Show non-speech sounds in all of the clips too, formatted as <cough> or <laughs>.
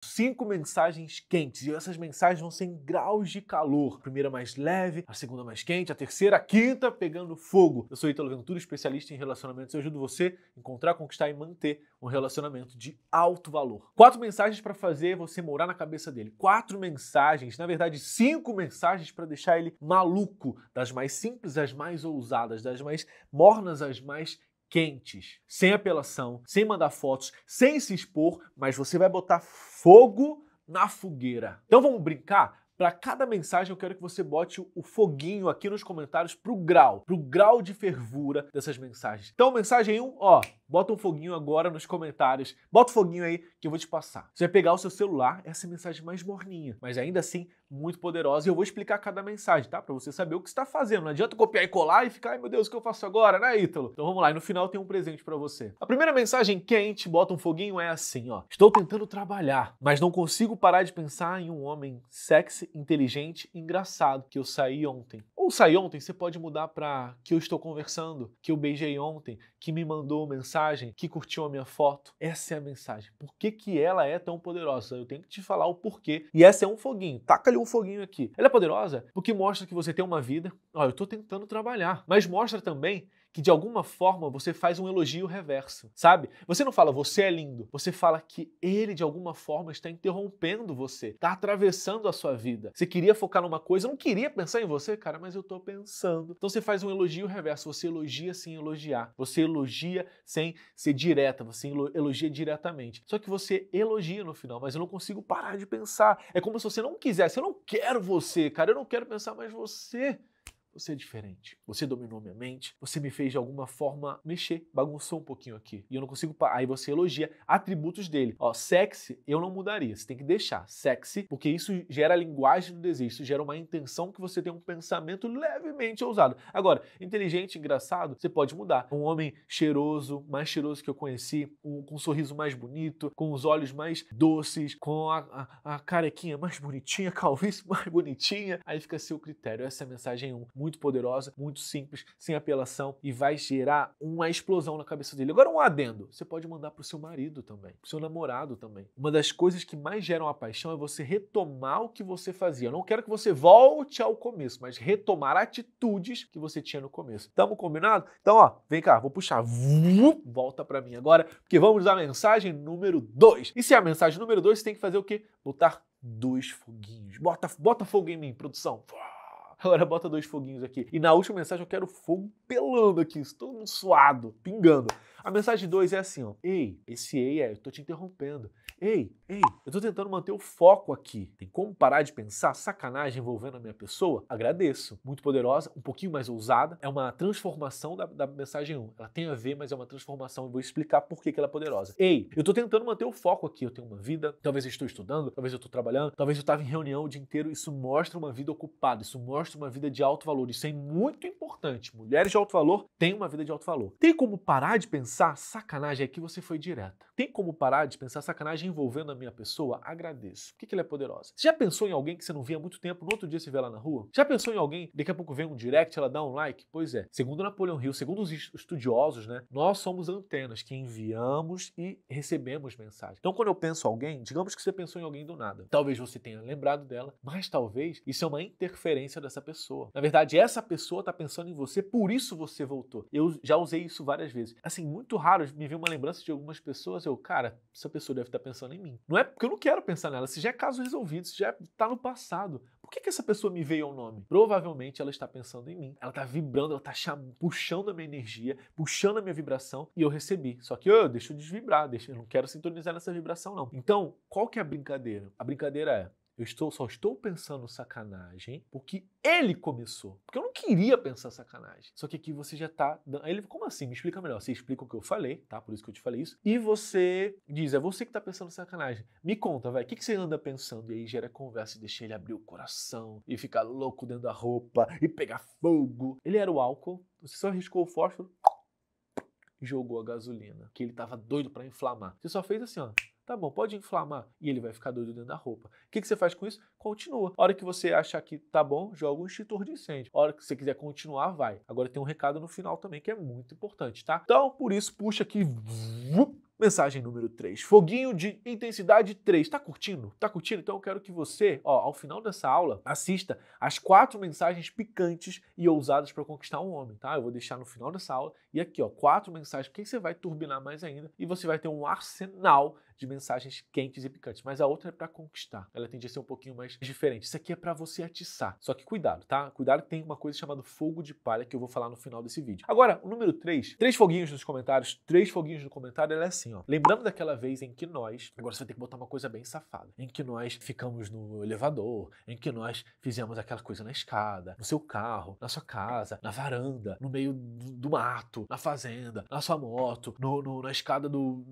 cinco mensagens quentes e essas mensagens vão ser em graus de calor. A primeira mais leve, a segunda mais quente, a terceira, a quinta pegando fogo. Eu sou Italo Ventura, especialista em relacionamentos. Eu ajudo você a encontrar, conquistar e manter um relacionamento de alto valor. Quatro mensagens para fazer você morar na cabeça dele. Quatro mensagens, na verdade, cinco mensagens para deixar ele maluco, das mais simples às mais ousadas, das mais mornas às mais quentes, sem apelação, sem mandar fotos, sem se expor, mas você vai botar fogo na fogueira. Então vamos brincar? Para cada mensagem, eu quero que você bote o foguinho aqui nos comentários pro grau, pro grau de fervura dessas mensagens. Então, mensagem 1, ó, bota um foguinho agora nos comentários. Bota o um foguinho aí que eu vou te passar. Você vai pegar o seu celular, essa é mensagem mais morninha, mas ainda assim muito poderosa. E eu vou explicar cada mensagem, tá? Para você saber o que está fazendo. Não adianta copiar e colar e ficar, ai meu Deus, o que eu faço agora, né, Ítalo? Então vamos lá, e no final tem um presente para você. A primeira mensagem quente, bota um foguinho, é assim, ó. Estou tentando trabalhar, mas não consigo parar de pensar em um homem sexy inteligente e engraçado que eu saí ontem. Ou saí ontem, você pode mudar para que eu estou conversando, que eu beijei ontem, que me mandou mensagem, que curtiu a minha foto. Essa é a mensagem. Por que, que ela é tão poderosa? Eu tenho que te falar o porquê. E essa é um foguinho. Taca-lhe um foguinho aqui. Ela é poderosa porque mostra que você tem uma vida. Olha, eu estou tentando trabalhar, mas mostra também que de alguma forma você faz um elogio reverso, sabe? Você não fala você é lindo, você fala que ele de alguma forma está interrompendo você, está atravessando a sua vida. Você queria focar numa coisa, não queria pensar em você, cara, mas eu estou pensando. Então você faz um elogio reverso, você elogia sem elogiar, você elogia sem ser direta, você elogia diretamente. Só que você elogia no final, mas eu não consigo parar de pensar. É como se você não quisesse, eu não quero você, cara, eu não quero pensar mais você. Você é diferente. Você dominou minha mente. Você me fez de alguma forma mexer, bagunçou um pouquinho aqui. E eu não consigo parar. Aí você elogia atributos dele. Ó, sexy, eu não mudaria. Você tem que deixar sexy, porque isso gera a linguagem do desejo. Isso gera uma intenção que você tem um pensamento levemente ousado. Agora, inteligente, engraçado, você pode mudar. Um homem cheiroso, mais cheiroso que eu conheci, um, com um sorriso mais bonito, com os olhos mais doces, com a, a, a carequinha mais bonitinha, a <laughs> calvície mais bonitinha. Aí fica a seu critério. Essa é a mensagem 1. Um muito poderosa, muito simples, sem apelação e vai gerar uma explosão na cabeça dele. Agora, um adendo: você pode mandar para o seu marido também, para o seu namorado também. Uma das coisas que mais geram a paixão é você retomar o que você fazia. Eu não quero que você volte ao começo, mas retomar atitudes que você tinha no começo. Tamo combinado? Então, ó, vem cá, vou puxar. Volta para mim agora, porque vamos à mensagem número 2. E se é a mensagem número 2, você tem que fazer o quê? Botar dois foguinhos. Bota, bota fogo em mim, produção. <laughs> Agora bota dois foguinhos aqui. E na última mensagem eu quero fogo pelando aqui, estou suado, pingando. A mensagem 2 é assim, ó. Ei, esse ei é, eu tô te interrompendo. Ei, ei, eu tô tentando manter o foco aqui. Tem como parar de pensar sacanagem envolvendo a minha pessoa? Agradeço. Muito poderosa, um pouquinho mais ousada. É uma transformação da, da mensagem 1. Um. Ela tem a ver, mas é uma transformação. Eu vou explicar por que, que ela é poderosa. Ei, eu tô tentando manter o foco aqui. Eu tenho uma vida, talvez eu estou estudando, talvez eu estou trabalhando, talvez eu estava em reunião o dia inteiro. Isso mostra uma vida ocupada, isso mostra uma vida de alto valor. Isso é muito importante. Mulheres de alto valor têm uma vida de alto valor. Tem como parar de pensar pensar sacanagem aqui, você foi direta. Tem como parar de pensar sacanagem envolvendo a minha pessoa? Agradeço. Por que, que ela é poderosa? Você já pensou em alguém que você não via há muito tempo, no outro dia você vê ela na rua? Já pensou em alguém, daqui a pouco vem um direct, ela dá um like? Pois é. Segundo Napoleão Hill, segundo os estudiosos, né, nós somos antenas que enviamos e recebemos mensagem. Então, quando eu penso alguém, digamos que você pensou em alguém do nada. Talvez você tenha lembrado dela, mas talvez isso é uma interferência dessa pessoa. Na verdade, essa pessoa está pensando em você, por isso você voltou. Eu já usei isso várias vezes. Assim, muito raro me vir uma lembrança de algumas pessoas, eu, cara, essa pessoa deve estar tá pensando em mim. Não é porque eu não quero pensar nela, se já é caso resolvido, se já está no passado. Por que, que essa pessoa me veio ao nome? Provavelmente ela está pensando em mim, ela está vibrando, ela está puxando a minha energia, puxando a minha vibração e eu recebi. Só que eu, eu deixo desvibrar, deixa, eu não quero sintonizar nessa vibração não. Então, qual que é a brincadeira? A brincadeira é, eu estou, só estou pensando sacanagem porque ele começou. Porque eu não queria pensar sacanagem. Só que aqui você já tá. ele, como assim? Me explica melhor. Você explica o que eu falei, tá? Por isso que eu te falei isso. E você diz, é você que tá pensando sacanagem. Me conta, vai. O que, que você anda pensando? E aí gera conversa e deixa ele abrir o coração e ficar louco dentro da roupa e pegar fogo. Ele era o álcool. Você só arriscou o fósforo jogou a gasolina, que ele tava doido para inflamar. Você só fez assim, ó. Tá bom, pode inflamar. E ele vai ficar doido dentro da roupa. O que, que você faz com isso? Continua. A hora que você achar que tá bom, joga um extintor de incêndio. A hora que você quiser continuar, vai. Agora tem um recado no final também que é muito importante, tá? Então, por isso, puxa aqui. Vup, Mensagem número 3. Foguinho de intensidade 3. Tá curtindo? Tá curtindo? Então eu quero que você, ó, ao final dessa aula, assista as quatro mensagens picantes e ousadas para conquistar um homem, tá? Eu vou deixar no final dessa aula e aqui, ó, quatro mensagens, porque você vai turbinar mais ainda e você vai ter um arsenal de mensagens quentes e picantes, mas a outra é para conquistar. Ela tende a ser um pouquinho mais diferente. Isso aqui é para você atiçar. Só que cuidado, tá? Cuidado que tem uma coisa chamada fogo de palha que eu vou falar no final desse vídeo. Agora, o número 3, três foguinhos nos comentários, três foguinhos no comentário, ela é assim assim, ó. Lembrando daquela vez em que nós, agora você vai ter que botar uma coisa bem safada, em que nós ficamos no elevador, em que nós fizemos aquela coisa na escada, no seu carro, na sua casa, na varanda, no meio do, do mato, na fazenda, na sua moto, no, no na escada do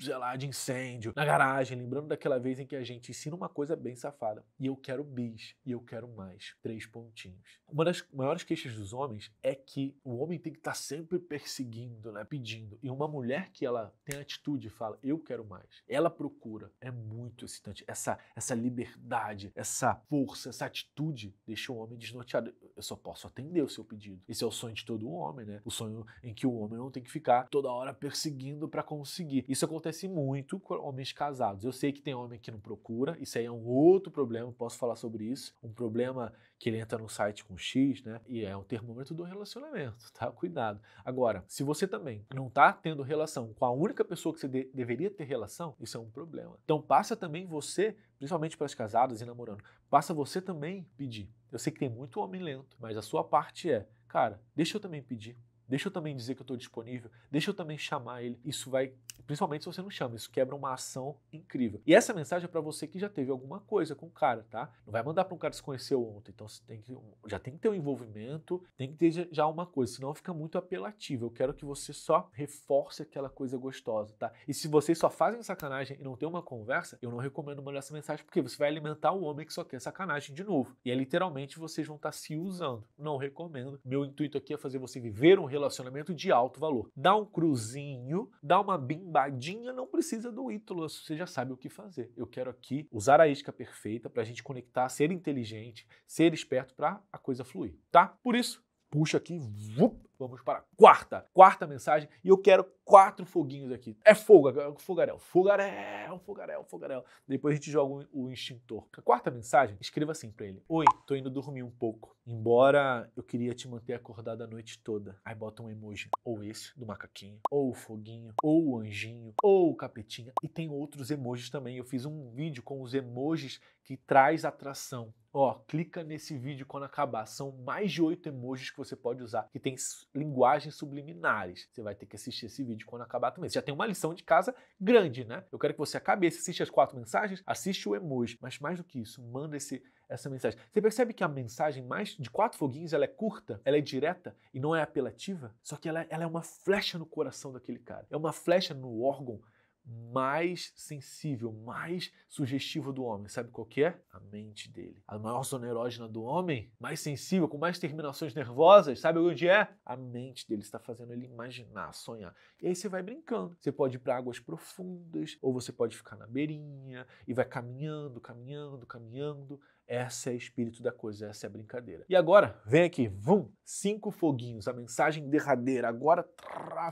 sei lá, de incêndio, na garagem, lembrando daquela vez em que a gente ensina uma coisa bem safada. E eu quero bis, e eu quero mais. Três pontinhos. Uma das maiores queixas dos homens é que o homem tem que estar tá sempre perseguindo, né? Pedindo. E uma mulher que ela tem atitude e fala, eu quero mais, ela procura. É muito excitante. Essa, essa liberdade, essa força, essa atitude deixa o homem desnorteado. Eu só posso atender o seu pedido. Esse é o sonho de todo homem, né? O sonho em que o homem não tem que ficar toda hora perseguindo para conseguir. Isso acontece acontece muito com homens casados. Eu sei que tem homem que não procura, isso aí é um outro problema, posso falar sobre isso. Um problema que ele entra no site com X, né? E é um termômetro do relacionamento, tá? Cuidado. Agora, se você também não tá tendo relação com a única pessoa que você de deveria ter relação, isso é um problema. Então passa também você, principalmente para as casadas e namorando, passa você também pedir. Eu sei que tem muito homem lento, mas a sua parte é, cara, deixa eu também pedir. Deixa eu também dizer que eu estou disponível. Deixa eu também chamar ele. Isso vai, principalmente se você não chama, isso quebra uma ação incrível. E essa mensagem é para você que já teve alguma coisa com o cara, tá? Não vai mandar para um cara que se conheceu ontem. Então você tem que, já tem que ter um envolvimento, tem que ter já uma coisa, senão fica muito apelativo. Eu quero que você só reforce aquela coisa gostosa, tá? E se vocês só fazem sacanagem e não tem uma conversa, eu não recomendo mandar essa mensagem porque você vai alimentar o homem que só quer sacanagem de novo. E é literalmente vocês vão estar tá se usando. Não recomendo. Meu intuito aqui é fazer você viver um relacionamento de alto valor. Dá um cruzinho, dá uma bimbadinha, não precisa do ídolo, você já sabe o que fazer. Eu quero aqui usar a isca perfeita para a gente conectar, ser inteligente, ser esperto para a coisa fluir, tá? Por isso, puxa aqui, vup, Vamos para a quarta, quarta mensagem e eu quero quatro foguinhos aqui. É fogo, é fogarel, fogarel, fogarel, fogarel. Depois a gente joga o extintor. A quarta mensagem, escreva assim para ele: Oi, tô indo dormir um pouco. Embora eu queria te manter acordado a noite toda. Aí bota um emoji, ou esse do macaquinho, ou o foguinho, ou o anjinho, ou o capetinha. E tem outros emojis também. Eu fiz um vídeo com os emojis que traz atração ó, clica nesse vídeo quando acabar. São mais de oito emojis que você pode usar, que tem linguagens subliminares. Você vai ter que assistir esse vídeo quando acabar também. Você já tem uma lição de casa grande, né? Eu quero que você acabe, assiste as quatro mensagens, assiste o emoji. Mas mais do que isso, manda esse, essa mensagem. Você percebe que a mensagem mais de quatro foguinhos ela é curta, ela é direta e não é apelativa? Só que ela, é, ela é uma flecha no coração daquele cara. É uma flecha no órgão mais sensível, mais sugestiva do homem. Sabe qual que é? A mente dele. A maior zona erógena do homem, mais sensível, com mais terminações nervosas, sabe onde é? A mente dele está fazendo ele imaginar, sonhar. E aí você vai brincando. Você pode ir para águas profundas, ou você pode ficar na beirinha e vai caminhando, caminhando, caminhando essa é o espírito da coisa, essa é a brincadeira. E agora, vem aqui, vum, cinco foguinhos, a mensagem derradeira, agora trá,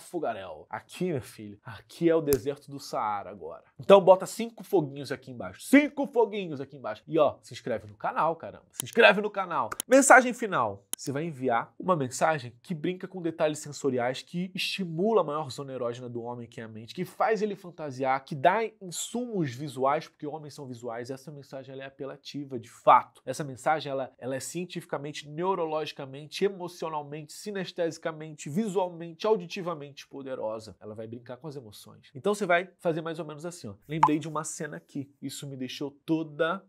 Aqui, meu filho, aqui é o deserto do Saara agora. Então bota cinco foguinhos aqui embaixo, cinco foguinhos aqui embaixo. E ó, se inscreve no canal, caramba, se inscreve no canal. Mensagem final, você vai enviar uma mensagem que brinca com detalhes sensoriais, que estimula a maior zona erógena do homem, que é a mente, que faz ele fantasiar, que dá insumos visuais, porque homens são visuais, essa mensagem é apelativa, de fato. Essa mensagem ela, ela é cientificamente, neurologicamente, emocionalmente, sinestesicamente, visualmente, auditivamente poderosa. Ela vai brincar com as emoções. Então você vai fazer mais ou menos assim, ó. Lembrei de uma cena aqui. Isso me deixou toda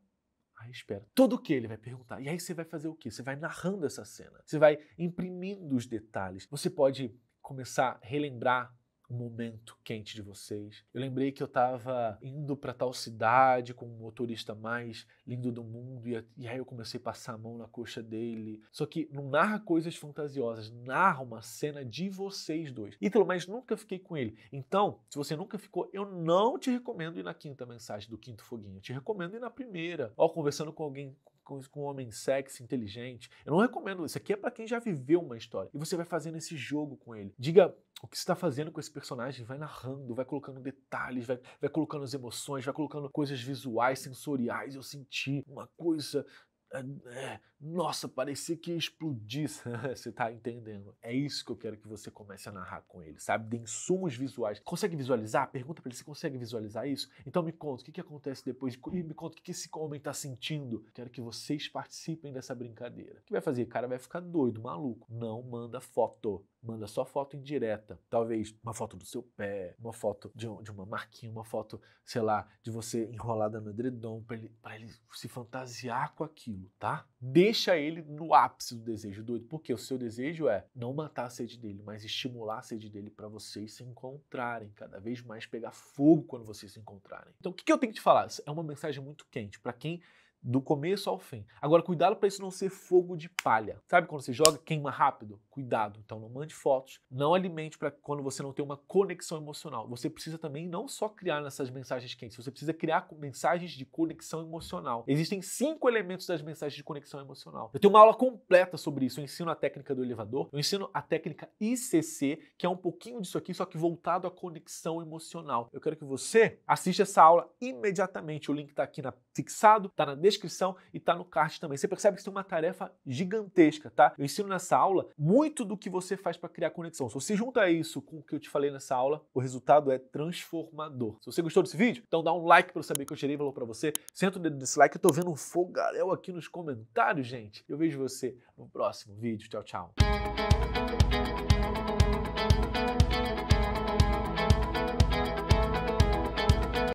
Aí espera. Tudo o que ele vai perguntar. E aí você vai fazer o quê? Você vai narrando essa cena. Você vai imprimindo os detalhes. Você pode começar a relembrar um momento quente de vocês. Eu lembrei que eu estava indo para tal cidade com o um motorista mais lindo do mundo e, e, aí eu comecei a passar a mão na coxa dele. Só que não narra coisas fantasiosas, narra uma cena de vocês dois. Ítalo, mas nunca fiquei com ele. Então, se você nunca ficou, eu não te recomendo ir na quinta mensagem do quinto foguinho. Eu te recomendo ir na primeira. Ó, conversando com alguém com, com um homem sexy, inteligente. Eu não recomendo, isso aqui é para quem já viveu uma história. E você vai fazendo esse jogo com ele. Diga o que você está fazendo com esse personagem, vai narrando, vai colocando detalhes, vai, vai colocando as emoções, vai colocando coisas visuais, sensoriais. Eu senti uma coisa ah, é, nossa, parecia que explodisse. <laughs> você tá entendendo? É isso que eu quero que você comece a narrar com ele, sabe? De insumos visuais. Consegue visualizar? Pergunta para ele se consegue visualizar isso. Então me conta o que, que acontece depois. E me conta o que, que esse homem tá sentindo. Quero que vocês participem dessa brincadeira. O que vai fazer? O cara vai ficar doido, maluco. Não manda foto manda só foto indireta. Talvez uma foto do seu pé, uma foto de, de uma marquinha, uma foto, sei lá, de você enrolada no edredom, para ele, pra ele se fantasiar com aquilo, tá? Deixa ele no ápice do desejo doido, porque o seu desejo é não matar a sede dele, mas estimular a sede dele para vocês se encontrarem, cada vez mais pegar fogo quando vocês se encontrarem. Então, o que, que eu tenho que te falar? É uma mensagem muito quente para quem do começo ao fim. Agora, cuidado para isso não ser fogo de palha. Sabe quando você joga, queima rápido? Cuidado. Então, não mande fotos, não alimente para quando você não tem uma conexão emocional. Você precisa também não só criar nessas mensagens quentes, você precisa criar mensagens de conexão emocional. Existem cinco elementos das mensagens de conexão emocional. Eu tenho uma aula completa sobre isso. Eu ensino a técnica do elevador, eu ensino a técnica ICC, que é um pouquinho disso aqui, só que voltado à conexão emocional. Eu quero que você assista essa aula imediatamente. O link está aqui na, fixado, está na descrição descrição e está no card também. Você percebe que isso tem é uma tarefa gigantesca, tá? Eu ensino nessa aula muito do que você faz para criar conexão. Se você junta isso com o que eu te falei nessa aula, o resultado é transformador. Se você gostou desse vídeo, então dá um like para eu saber que eu tirei valor para você. Senta o dedo nesse like, eu tô vendo um fogaréu aqui nos comentários, gente. Eu vejo você no próximo vídeo. Tchau, tchau.